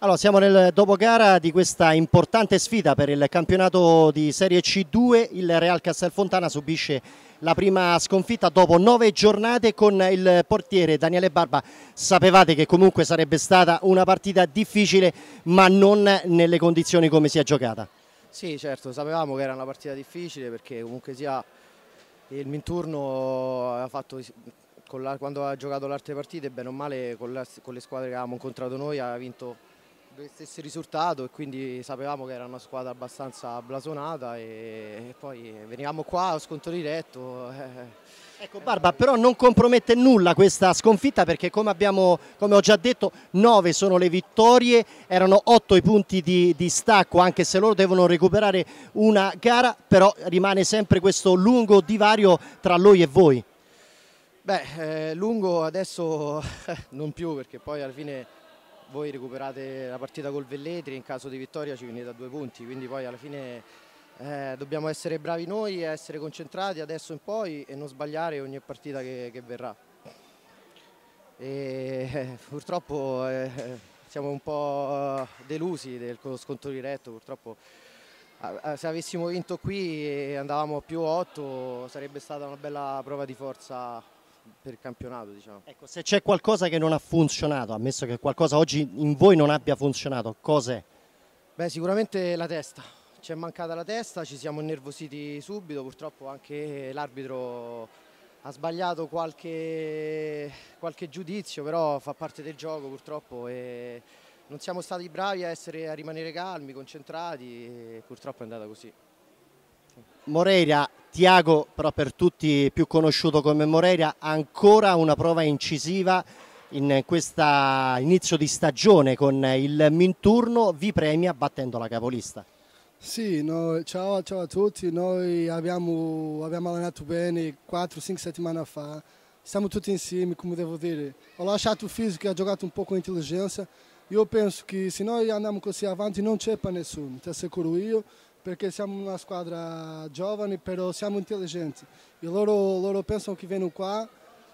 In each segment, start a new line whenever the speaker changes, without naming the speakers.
Allora, siamo nel dopogara di questa importante sfida per il campionato di Serie C2. Il Real Castelfontana subisce la prima sconfitta dopo nove giornate con il portiere Daniele Barba. Sapevate che comunque sarebbe stata una partita difficile, ma non nelle condizioni come si è giocata.
Sì, certo, sapevamo che era una partita difficile perché comunque sia il Minturno aveva fatto la, quando ha giocato le altre partite, bene o male, con, la, con, le squadre che avevamo incontrato noi, ha vinto lo stesso risultato e quindi sapevamo che era una squadra abbastanza blasonata e, poi venivamo qua a sconto diretto. Eh. Ecco
Barba però non compromette nulla questa sconfitta perché come, abbiamo, come ho già detto 9 sono le vittorie, erano 8 i punti di, di stacco anche se loro devono recuperare una gara però rimane sempre questo lungo divario tra lui e voi.
Beh, eh, lungo adesso non più perché poi alla fine voi recuperate la partita col Velletri, in caso di vittoria ci venite a due punti, quindi poi alla fine eh, dobbiamo essere bravi noi, essere concentrati adesso in poi e non sbagliare ogni partita che, che verrà. E, eh, purtroppo eh, siamo un po' delusi del scontro diretto, purtroppo se avessimo vinto qui e andavamo a più 8 sarebbe stata una bella prova di forza per campionato. Diciamo. Ecco, se
c'è qualcosa che non ha funzionato, ammesso che qualcosa oggi in voi non abbia funzionato, cos'è?
Beh, sicuramente la testa. Ci è mancata la testa, ci siamo innervositi subito, purtroppo anche l'arbitro ha sbagliato qualche, qualche, giudizio, però fa parte del gioco purtroppo e non siamo stati bravi a, essere, a rimanere calmi, concentrati e purtroppo è andata così.
Moreira, Tiago però per tutti più conosciuto come Moreira, ancora una prova incisiva in questo inizio di stagione con il Minturno, vi premia battendo la capolista.
Sì, noi, ciao, ciao, a tutti, noi abbiamo, abbiamo allenato bene 4-5 settimane fa, siamo tutti insieme, come devo dire. Ho lasciato il fisico e ho giocato un po' con intelligenza, io penso che se noi andiamo così avanti non c'è per nessuno, ti assicuro io perché siamo una squadra giovane, però siamo intelligenti. E loro, loro pensano che vengono qua,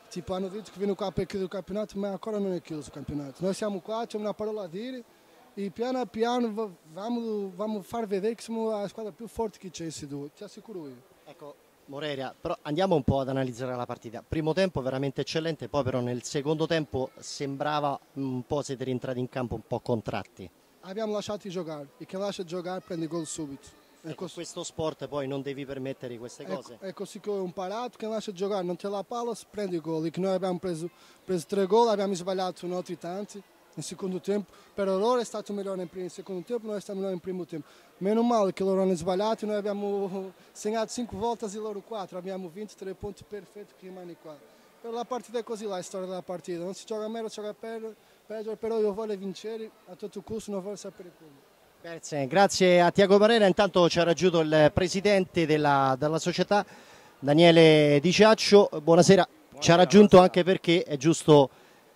tipo hanno detto che vengono qua per chiudere il campionato, ma ancora non è chiuso il campionato. Noi siamo qua, abbiamo una parola a dire e piano piano vamo, vamo far vedere che siamo la squadra più forte che c'è, in ti assicuro io. Ecco,
Moreria, però andiamo un po' ad analizzare la partita. Primo tempo veramente eccellente, poi però nel secondo tempo sembrava un po' siete rientrati in campo un po' contratti. Abbiamo lasciato
giocare e chi lascia giocare prende gol subito.
Ecco, é é questo sport poi non devi permettere queste é cose.
È, è così che è un parato che lascia di giocare, non c'è la palla, se prende i gol. E che noi abbiamo preso, preso tre gol, abbiamo sbagliato un altri tanti No secondo tempo. Per loro è stato migliore nel, primo, nel secondo tempo, noi siamo migliori nel primo tempo. Meno male che loro hanno sbagliato, noi abbiamo segnato 5 volte e loro 4, abbiamo 23 punti perfetti che rimane qua. Però la partita è così, la storia della partita, non si gioca meglio, si gioca peggio, però io voglio vincere a tutto costo, non voglio sapere come. Grazie,
grazie a Tiago Barrera, intanto ci ha raggiunto il presidente della, della società Daniele Di Ciaccio, buonasera, buonasera ci ha raggiunto buonasera. anche perché è giusto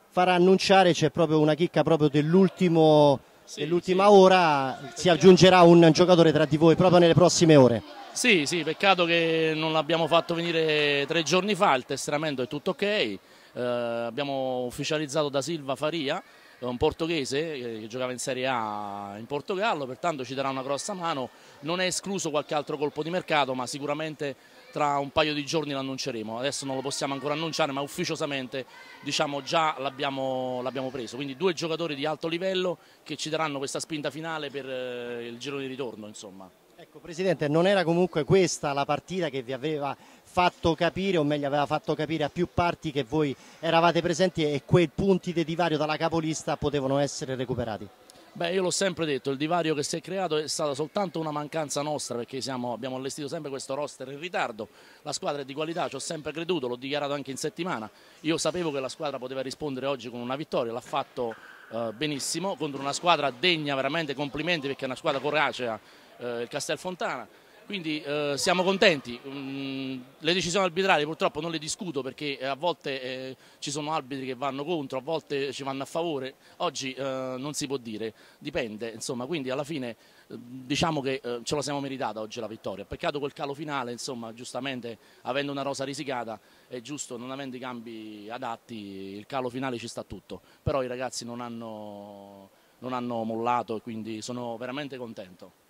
far annunciare, c'è proprio una chicca proprio dell'ultimo
sì, nell'ultima sì. ora
si aggiungerà un giocatore tra di voi proprio nelle prossime ore.
Sì, sì, peccato che non l'abbiamo fatto venire tre giorni fa, il testamento è tutto ok, eh, abbiamo ufficializzato da Silva Faria un portoghese eh, che giocava in Serie A in Portogallo, pertanto ci darà una grossa mano, non è escluso qualche altro colpo di mercato ma sicuramente tra un paio di giorni l'annunceremo, adesso non lo possiamo ancora annunciare ma ufficiosamente diciamo già l'abbiamo preso, quindi due giocatori di alto livello che ci daranno questa spinta finale per eh, il giro di ritorno insomma.
Ecco Presidente, non era comunque questa la partita che vi aveva fatto capire, o meglio aveva fatto capire a più parti che voi eravate presenti e quei punti di divario dalla capolista potevano essere recuperati?
Beh, io l'ho sempre detto, il divario che si è creato è stata soltanto una mancanza nostra perché siamo, abbiamo allestito sempre questo roster in ritardo, la squadra è di qualità, ci ho sempre creduto, l'ho dichiarato anche in settimana, io sapevo che la squadra poteva rispondere oggi con una vittoria, l'ha fatto eh, benissimo contro una squadra degna veramente complimenti perché è una squadra coracea eh, il Castel Fontana. Quindi eh, siamo contenti, mm, le decisioni arbitrali purtroppo non le discuto perché eh, a volte eh, ci sono arbitri che vanno contro, a volte ci vanno a favore, oggi eh, non si può dire, dipende, insomma, quindi alla fine eh, diciamo che ce la siamo meritata oggi la vittoria, peccato quel calo finale, insomma, giustamente avendo una rosa risicata è giusto, non avendo i cambi adatti, il calo finale ci sta tutto, però i ragazzi non hanno non hanno mollato e quindi sono veramente contento.